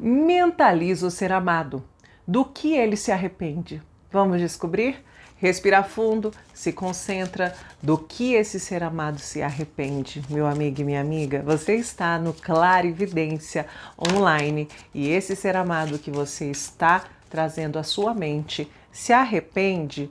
mentaliza o ser amado. Do que ele se arrepende? Vamos descobrir? Respira fundo, se concentra do que esse ser amado se arrepende, meu amigo e minha amiga. Você está no Clarividência Online e esse ser amado que você está trazendo à sua mente se arrepende.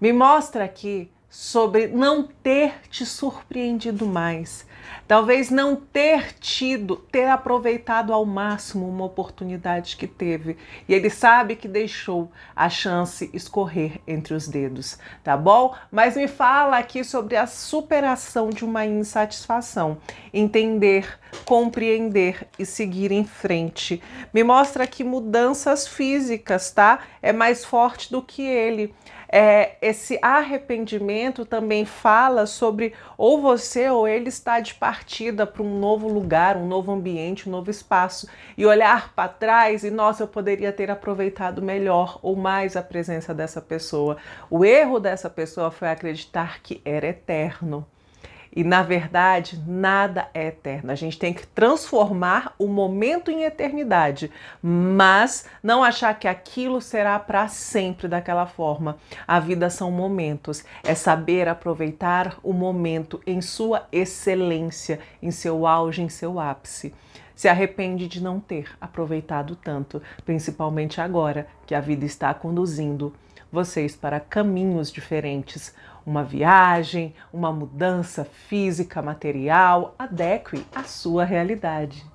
Me mostra aqui sobre não ter te surpreendido mais, talvez não ter tido, ter aproveitado ao máximo uma oportunidade que teve, e ele sabe que deixou a chance escorrer entre os dedos, tá bom? Mas me fala aqui sobre a superação de uma insatisfação, entender compreender e seguir em frente. Me mostra que mudanças físicas, tá? É mais forte do que ele. É, esse arrependimento também fala sobre ou você ou ele está de partida para um novo lugar, um novo ambiente, um novo espaço e olhar para trás e nossa, eu poderia ter aproveitado melhor ou mais a presença dessa pessoa. O erro dessa pessoa foi acreditar que era eterno. E na verdade, nada é eterno. A gente tem que transformar o momento em eternidade, mas não achar que aquilo será para sempre daquela forma. A vida são momentos, é saber aproveitar o momento em sua excelência, em seu auge, em seu ápice. Se arrepende de não ter aproveitado tanto, principalmente agora que a vida está conduzindo vocês para caminhos diferentes, uma viagem, uma mudança física, material, adeque à sua realidade.